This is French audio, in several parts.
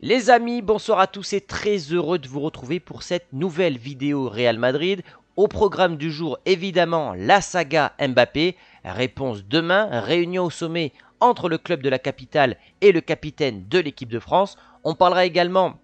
Les amis, bonsoir à tous et très heureux de vous retrouver pour cette nouvelle vidéo Real Madrid. Au programme du jour, évidemment, la saga Mbappé. Réponse demain, réunion au sommet entre le club de la capitale et le capitaine de l'équipe de France. On parlera également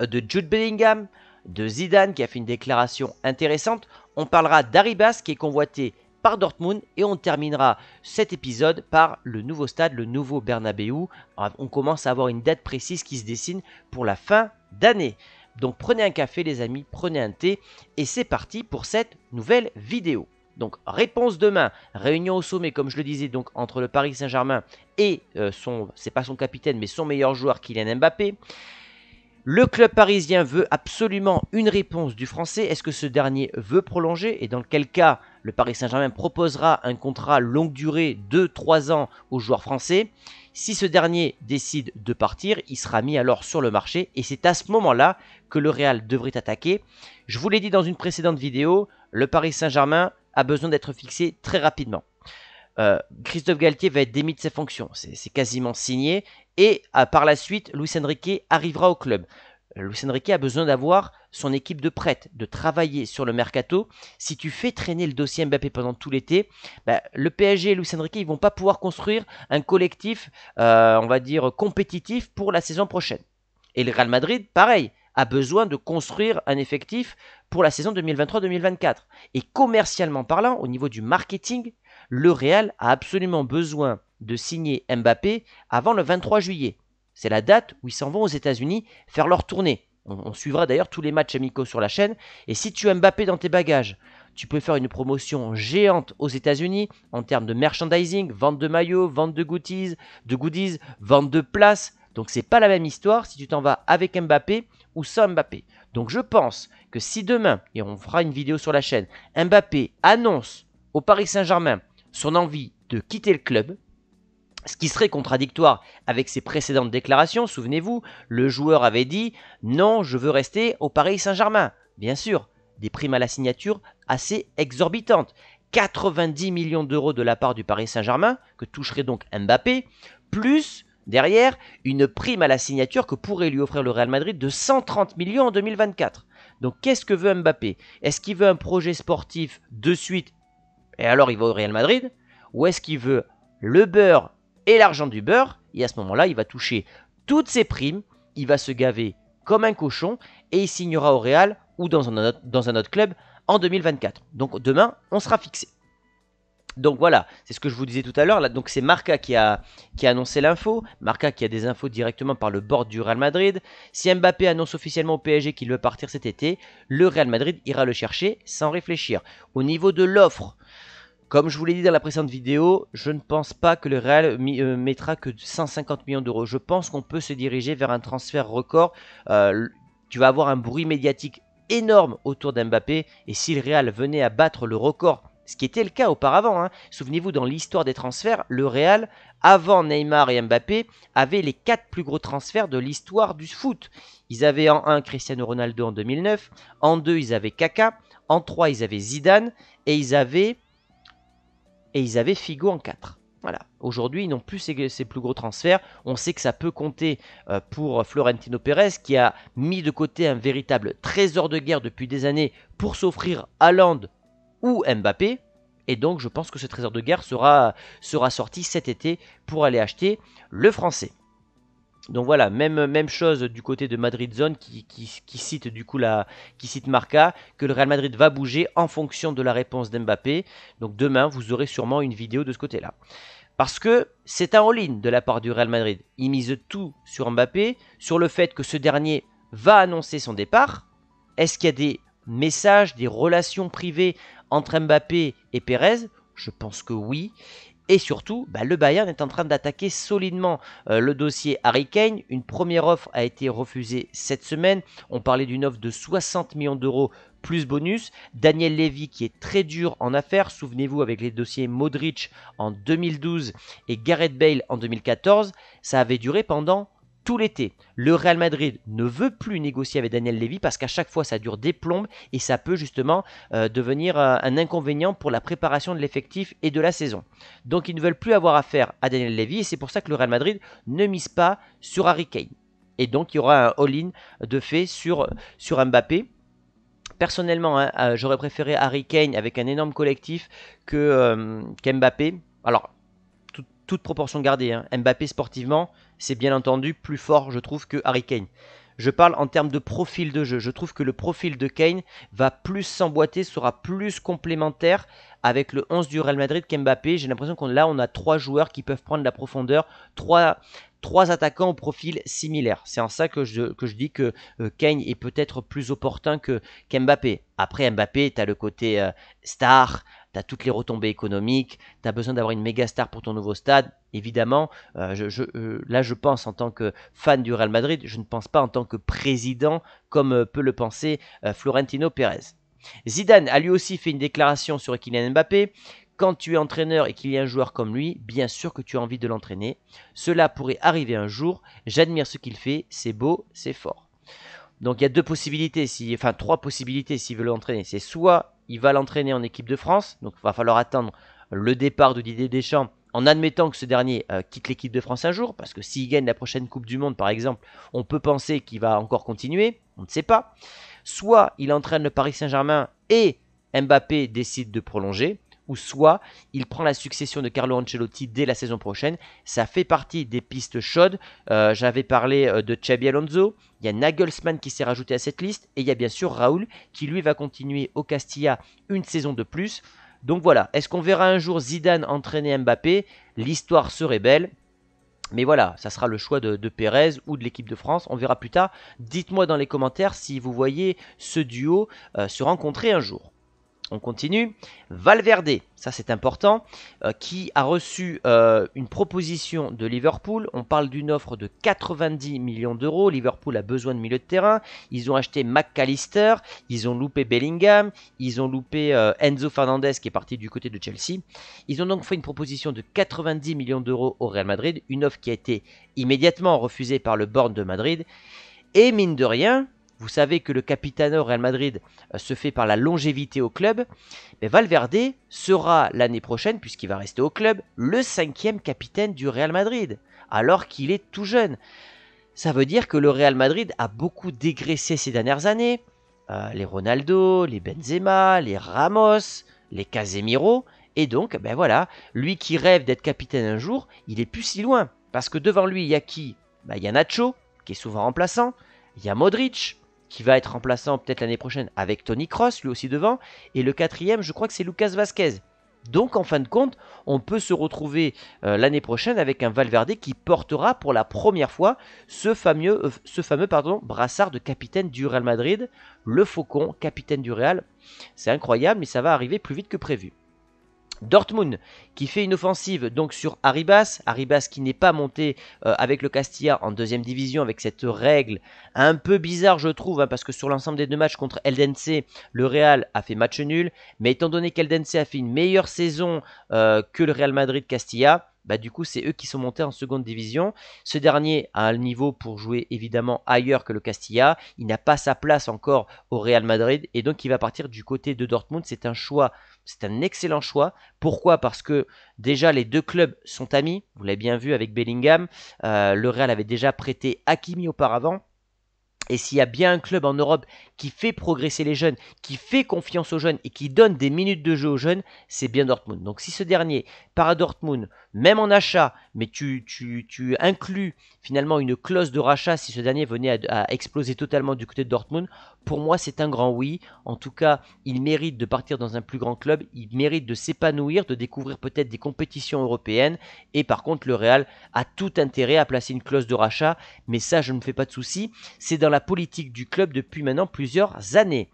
de Jude Bellingham, de Zidane qui a fait une déclaration intéressante. On parlera d'Aribas qui est convoité par Dortmund et on terminera cet épisode par le nouveau stade, le nouveau Bernabeu. On commence à avoir une date précise qui se dessine pour la fin d'année. Donc prenez un café les amis, prenez un thé et c'est parti pour cette nouvelle vidéo. Donc réponse demain, réunion au sommet comme je le disais donc entre le Paris Saint-Germain et euh, son c'est pas son capitaine mais son meilleur joueur Kylian Mbappé. Le club parisien veut absolument une réponse du français. Est-ce que ce dernier veut prolonger Et dans quel cas le Paris Saint-Germain proposera un contrat longue durée de 3 ans aux joueurs français Si ce dernier décide de partir, il sera mis alors sur le marché et c'est à ce moment-là que le Real devrait attaquer. Je vous l'ai dit dans une précédente vidéo, le Paris Saint-Germain a besoin d'être fixé très rapidement. Euh, Christophe Galtier va être démis de ses fonctions, c'est quasiment signé, et euh, par la suite, Luis Enrique arrivera au club. Luis Enrique a besoin d'avoir son équipe de prête, de travailler sur le mercato. Si tu fais traîner le dossier Mbappé pendant tout l'été, bah, le PSG et Luis Enrique ne vont pas pouvoir construire un collectif, euh, on va dire, compétitif pour la saison prochaine. Et le Real Madrid, pareil, a besoin de construire un effectif pour la saison 2023-2024. Et commercialement parlant, au niveau du marketing, le Real a absolument besoin de signer Mbappé avant le 23 juillet. C'est la date où ils s'en vont aux États-Unis faire leur tournée. On, suivra d'ailleurs tous les matchs amicaux sur la chaîne. Et si tu as Mbappé dans tes bagages, tu peux faire une promotion géante aux États-Unis en termes de merchandising, vente de maillots, vente de goodies, de goodies, vente de places. Donc c'est pas la même histoire si tu t'en vas avec Mbappé ou sans Mbappé. Donc je pense que si demain, et on fera une vidéo sur la chaîne, Mbappé annonce au Paris Saint-Germain son envie de quitter le club, ce qui serait contradictoire avec ses précédentes déclarations, souvenez-vous, le joueur avait dit Non, je veux rester au Paris Saint-Germain. Bien sûr, des primes à la signature assez exorbitantes. 90 millions d'euros de la part du Paris Saint-Germain, que toucherait donc Mbappé, plus derrière une prime à la signature que pourrait lui offrir le Real Madrid de 130 millions en 2024. Donc qu'est-ce que veut Mbappé Est-ce qu'il veut un projet sportif de suite et alors il va au Real Madrid Ou est-ce qu'il veut le beurre et l'argent du beurre. Et à ce moment-là, il va toucher toutes ses primes, il va se gaver comme un cochon et il signera au Real ou dans un autre, club en 2024. Donc demain, on sera fixé. Donc voilà, c'est ce que je vous disais tout à l'heure. Donc c'est Marca qui a, qui a annoncé l'info. Marca qui a des infos directement par le board du Real Madrid. Si Mbappé annonce officiellement au PSG qu'il veut partir cet été, le Real Madrid ira le chercher sans réfléchir. Au niveau de l'offre, comme je vous l'ai dit dans la précédente vidéo, je ne pense pas que le Real euh, mettra que 150 millions d'euros. Je pense qu'on peut se diriger vers un transfert record. Euh, tu vas avoir un bruit médiatique énorme autour d'Mbappé. Et si le Real venait à battre le record, ce qui était le cas auparavant, hein, souvenez-vous, dans l'histoire des transferts, le Real, avant Neymar et Mbappé, avait les 4 plus gros transferts de l'histoire du foot. Ils avaient en 1 Cristiano Ronaldo en 2009, en 2 ils avaient Kaka, en 3 ils avaient Zidane et ils avaient et ils avaient Figo en 4. Voilà. Aujourd'hui, ils n'ont plus ces plus gros transferts. On sait que ça peut compter euh, pour Florentino Pérez, qui a mis de côté un véritable trésor de guerre depuis des années pour s'offrir Haaland ou Mbappé. Et donc, je pense que ce trésor de guerre sera, sera sorti cet été pour aller acheter le français. Donc voilà, même, même chose du côté de Madrid Zone qui, cite du coup la, qui cite Marca, que le Real Madrid va bouger en fonction de la réponse d'Mbappé. Donc demain, vous aurez sûrement une vidéo de ce côté-là. Parce que c'est un all-in de la part du Real Madrid. Il mise tout sur Mbappé, sur le fait que ce dernier va annoncer son départ. Est-ce qu'il y a des messages, des relations privées entre Mbappé et Pérez Je pense que oui. Et surtout, bah, le Bayern est en train d'attaquer solidement euh, le dossier Harry Kane. Une première offre a été refusée cette semaine. On parlait d'une offre de 60 millions d'euros plus bonus. Daniel Levy qui est très dur en affaires, souvenez-vous avec les dossiers Modric en 2012 et Gareth Bale en 2014, ça avait duré pendant tout l'été. Le Real Madrid ne veut plus négocier avec Daniel Levy parce qu'à chaque fois ça dure des plombes et ça peut justement euh, devenir euh, un inconvénient pour la préparation de l'effectif et de la saison. Donc ils ne veulent plus avoir affaire à Daniel Levy et c'est pour ça que le Real Madrid ne mise pas sur Harry Kane. Et donc il y aura un all-in de fait sur, sur Mbappé personnellement, hein, euh, j'aurais préféré Harry Kane avec un énorme collectif que Mbappé. Alors, toute proportion gardée. Hein. Mbappé sportivement, c'est bien entendu plus fort, je trouve, que Harry Kane. Je parle en termes de profil de jeu. Je trouve que le profil de Kane va plus s'emboîter, sera plus complémentaire avec le 11 du Real Madrid qu'Mbappé. J'ai l'impression qu'on là, on a trois joueurs qui peuvent prendre la profondeur, trois, trois attaquants au profil similaire. C'est en ça que je, je dis que euh, Kane est peut-être plus opportun que qu'Mbappé. Après Mbappé, tu as le côté euh, star, T'as toutes les retombées économiques, tu as besoin d'avoir une méga star pour ton nouveau stade. Évidemment, euh, euh, là je pense en tant que fan du Real Madrid, je ne pense pas en tant que président comme euh, peut le penser Florentino Pérez. Zidane a lui aussi fait une déclaration sur Kylian Mbappé. Quand tu es entraîneur et qu'il y a un joueur comme lui, bien sûr que tu as envie de l'entraîner. Cela pourrait arriver un jour. J'admire ce qu'il fait. C'est beau, c'est fort. Donc il y a deux possibilités, enfin trois possibilités s'il veut l'entraîner. C'est soit il va l'entraîner en équipe de France. Donc il va falloir attendre le départ de Didier Deschamps en admettant que ce dernier euh, quitte l'équipe de France un jour, parce que s'il gagne la prochaine Coupe du Monde, par exemple, on peut penser qu'il va encore continuer, on ne sait pas. Soit il entraîne le Paris Saint-Germain et Mbappé décide de prolonger, ou soit il prend la succession de Carlo Ancelotti dès la saison prochaine. Ça fait partie des pistes chaudes. Euh, j'avais parlé euh, de Xabi Alonso, il y a Nagelsmann qui s'est rajouté à cette liste, et il y a bien sûr Raoul qui lui va continuer au Castilla une saison de plus. Donc voilà, est-ce qu'on verra un jour Zidane entraîner Mbappé L'histoire serait belle. Mais voilà, ça sera le choix de, de Pérez ou de l'équipe de France, on verra plus tard. Dites-moi dans les commentaires si vous voyez ce duo euh, se rencontrer un jour. On continue. Valverde, ça c'est important, euh, qui a reçu euh, une proposition de Liverpool. On parle d'une offre de 90 millions d'euros. Liverpool a besoin de milieu de terrain. Ils ont acheté McAllister, ils ont loupé Bellingham, ils ont loupé euh, Enzo Fernandez qui est parti du côté de Chelsea. Ils ont donc fait une proposition de 90 millions d'euros au Real Madrid, une offre qui a été immédiatement refusée par le board de Madrid. Et mine de rien, vous savez que le capitano Real Madrid euh, se fait par la longévité au club. Mais Valverde sera l'année prochaine, puisqu'il va rester au club, le cinquième capitaine du Real Madrid, alors qu'il est tout jeune. Ça veut dire que le Real Madrid a beaucoup dégraissé ces dernières années. Euh, les Ronaldo, les Benzema, les Ramos, les Casemiro. Et donc, ben voilà, lui qui rêve d'être capitaine un jour, il est plus si loin. Parce que devant lui, il y a qui ben, Il y a Nacho, qui est souvent remplaçant. Il y a Modric, qui va être remplaçant peut-être l'année prochaine avec Tony Cross, lui aussi devant. Et le quatrième, je crois que c'est Lucas Vasquez. Donc en fin de compte, on peut se retrouver euh, l'année prochaine avec un Valverde qui portera pour la première fois ce fameux, euh, ce fameux pardon, brassard de capitaine du Real Madrid, le Faucon, capitaine du Real. C'est incroyable, mais ça va arriver plus vite que prévu. Dortmund qui fait une offensive donc sur Arribas, Arribas qui n'est pas monté euh, avec le Castilla en deuxième division avec cette règle un peu bizarre je trouve hein, parce que sur l'ensemble des deux matchs contre Eldense le Real a fait match nul mais étant donné qu'Eldense a fait une meilleure saison euh, que le Real Madrid Castilla bah, du coup, c'est eux qui sont montés en seconde division. Ce dernier a le niveau pour jouer évidemment ailleurs que le Castilla. Il n'a pas sa place encore au Real Madrid et donc il va partir du côté de Dortmund. C'est un choix, c'est un excellent choix. Pourquoi Parce que déjà les deux clubs sont amis. Vous l'avez bien vu avec Bellingham. Euh, le Real avait déjà prêté Hakimi auparavant. Et s'il y a bien un club en Europe qui fait progresser les jeunes, qui fait confiance aux jeunes et qui donne des minutes de jeu aux jeunes, c'est bien Dortmund. Donc si ce dernier part à Dortmund, même en achat, mais tu, inclus finalement une clause de rachat si ce dernier venait à, exploser totalement du côté de Dortmund, pour moi c'est un grand oui. En tout cas, il mérite de partir dans un plus grand club, il mérite de s'épanouir, de découvrir peut-être des compétitions européennes. Et par contre, le Real a tout intérêt à placer une clause de rachat, mais ça je ne me fais pas de souci. C'est dans la politique du club depuis maintenant plusieurs années.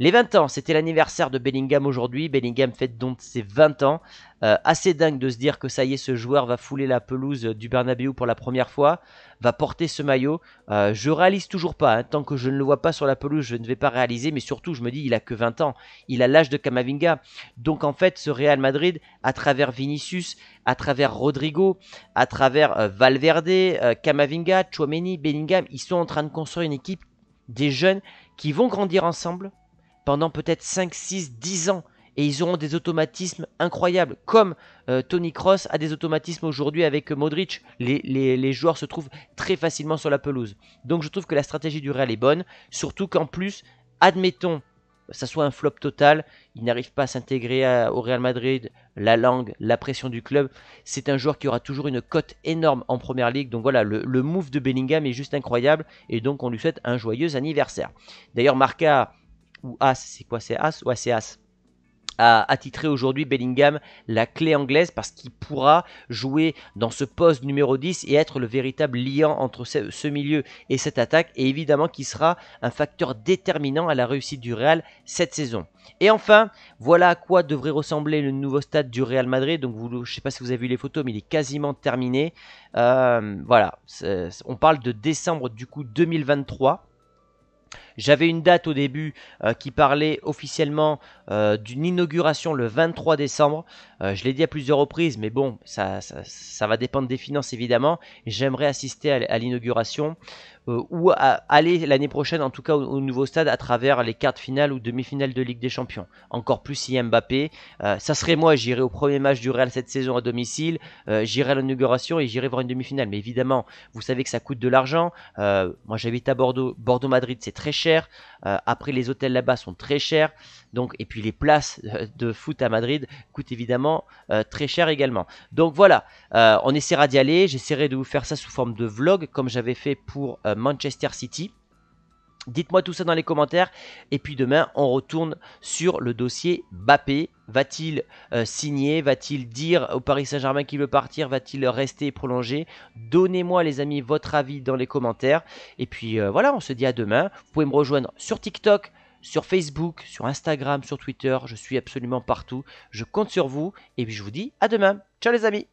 Les 20 ans, c'était l'anniversaire de Bellingham aujourd'hui. Bellingham fête donc ses 20 ans. Euh, assez dingue de se dire que ça y est, ce joueur va fouler la pelouse du Bernabéu pour la première fois, va porter ce maillot. Euh, je réalise toujours pas, hein, tant que je ne le vois pas sur la pelouse, je ne vais pas réaliser, mais surtout je me dis, il a que 20 ans, il a l'âge de Camavinga. Donc en fait, ce Real Madrid, à travers Vinicius, à travers Rodrigo, à travers euh, Valverde, Camavinga, euh, Chouameni, Bellingham, ils sont en train de construire une équipe des jeunes qui vont grandir ensemble, pendant peut-être 5, 6, 10 ans. Et ils auront des automatismes incroyables, comme euh, Tony Cross a des automatismes aujourd'hui avec Modric. Les, joueurs se trouvent très facilement sur la pelouse. Donc je trouve que la stratégie du Real est bonne, surtout qu'en plus, admettons, ça soit un flop total, il n'arrive pas à s'intégrer au Real Madrid, la langue, la pression du club. C'est un joueur qui aura toujours une cote énorme en première ligue. Donc voilà, le, move de Bellingham est juste incroyable et donc on lui souhaite un joyeux anniversaire. D'ailleurs, Marca ou As, c'est quoi c'est As Ouais, c'est As a attitré aujourd'hui Bellingham la clé anglaise parce qu'il pourra jouer dans ce poste numéro 10 et être le véritable liant entre ce, milieu et cette attaque et évidemment qui sera un facteur déterminant à la réussite du Real cette saison. Et enfin, voilà à quoi devrait ressembler le nouveau stade du Real Madrid. Donc vous, je ne sais pas si vous avez vu les photos, mais il est quasiment terminé. Euh, voilà, on parle de décembre du coup 2023. J'avais une date au début euh, qui parlait officiellement euh, d'une inauguration le 23 décembre. Euh, je l'ai dit à plusieurs reprises, mais bon, ça, va dépendre des finances évidemment. J'aimerais assister à, l'inauguration ou aller l'année prochaine, en tout cas au, nouveau stade, à travers les quarts finales ou demi finales de Ligue des Champions. Encore plus si Mbappé. ça serait moi, j'irai au premier match du Real cette saison à domicile, j'irai à l'inauguration et j'irai voir une demi-finale. Mais évidemment, vous savez que ça coûte de l'argent. moi, j'habite à Bordeaux. Bordeaux-Madrid, c'est très cher. Euh, après, les hôtels là-bas sont très chers. Donc, et puis les places euh, de foot à Madrid coûtent évidemment euh, très cher également. Donc voilà, on essaiera d'y aller. J'essaierai de vous faire ça sous forme de vlog, comme j'avais fait pour Manchester City. Dites-moi tout ça dans les commentaires. Et puis demain, on retourne sur le dossier Bappé. Va-t-il euh, signer Va-t-il dire au Paris Saint-Germain qu'il veut partir Va-t-il rester prolongé Donnez-moi, les amis, votre avis dans les commentaires. Et puis euh, voilà, on se dit à demain. Vous pouvez me rejoindre sur TikTok, sur Facebook, sur Instagram, sur Twitter. Je suis absolument partout. Je compte sur vous. Et puis je vous dis à demain. Ciao, les amis